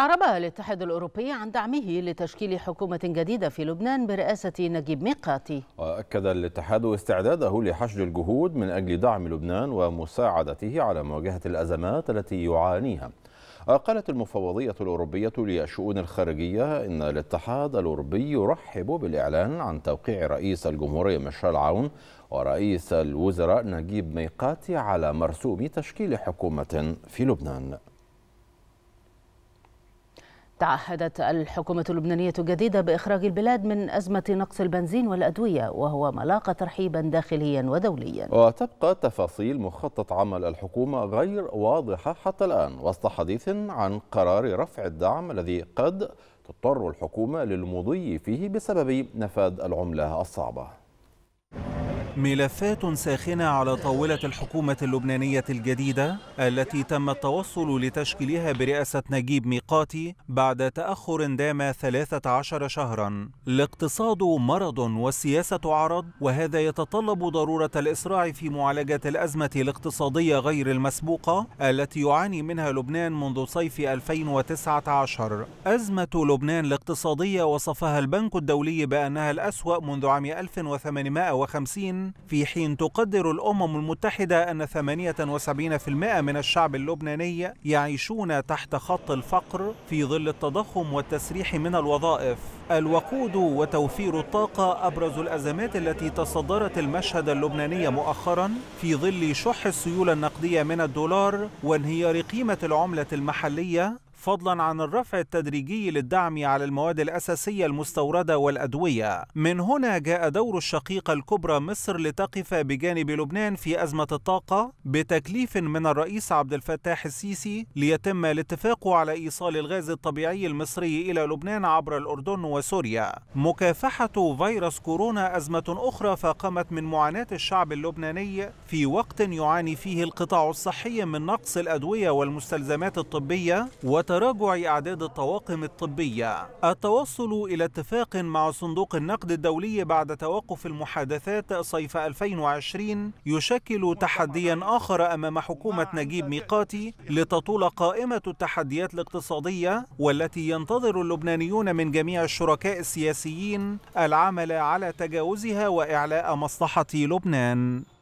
أعرب الاتحاد الأوروبي عن دعمه لتشكيل حكومة جديدة في لبنان برئاسة نجيب ميقاتي وأكد الاتحاد استعداده لحشد الجهود من أجل دعم لبنان ومساعدته على مواجهة الأزمات التي يعانيها قالت المفوضية الأوروبية للشؤون الخارجية إن الاتحاد الأوروبي يرحب بالإعلان عن توقيع رئيس الجمهورية ميشيل عون ورئيس الوزراء نجيب ميقاتي على مرسوم تشكيل حكومة في لبنان تعهدت الحكومة اللبنانية الجديدة بإخراج البلاد من أزمة نقص البنزين والأدوية وهو ما لاقى ترحيبا داخليا ودوليا وتبقى تفاصيل مخطط عمل الحكومة غير واضحة حتى الآن وسط حديث عن قرار رفع الدعم الذي قد تضطر الحكومة للمضي فيه بسبب نفاذ العملة الصعبة ملفات ساخنة على طاولة الحكومة اللبنانية الجديدة التي تم التوصل لتشكيلها برئاسة نجيب ميقاتي بعد تأخر دام 13 شهرا الاقتصاد مرض والسياسة عرض وهذا يتطلب ضرورة الإسراع في معالجة الأزمة الاقتصادية غير المسبوقة التي يعاني منها لبنان منذ صيف 2019 أزمة لبنان الاقتصادية وصفها البنك الدولي بأنها الأسوأ منذ عام 1850 في حين تقدر الأمم المتحدة أن 78% من الشعب اللبناني يعيشون تحت خط الفقر في ظل التضخم والتسريح من الوظائف الوقود وتوفير الطاقة أبرز الأزمات التي تصدرت المشهد اللبناني مؤخرا في ظل شح السيولة النقدية من الدولار وانهيار قيمة العملة المحلية فضلا عن الرفع التدريجي للدعم على المواد الأساسية المستوردة والأدوية من هنا جاء دور الشقيقة الكبرى مصر لتقف بجانب لبنان في أزمة الطاقة بتكليف من الرئيس عبد الفتاح السيسي ليتم الاتفاق على إيصال الغاز الطبيعي المصري إلى لبنان عبر الأردن وسوريا مكافحة فيروس كورونا أزمة أخرى فقامت من معاناة الشعب اللبناني في وقت يعاني فيه القطاع الصحي من نقص الأدوية والمستلزمات الطبية وت تراجع أعداد الطواقم الطبية التوصل إلى اتفاق مع صندوق النقد الدولي بعد توقف المحادثات صيف 2020 يشكل تحديا آخر أمام حكومة نجيب ميقاتي لتطول قائمة التحديات الاقتصادية والتي ينتظر اللبنانيون من جميع الشركاء السياسيين العمل على تجاوزها وإعلاء مصلحة لبنان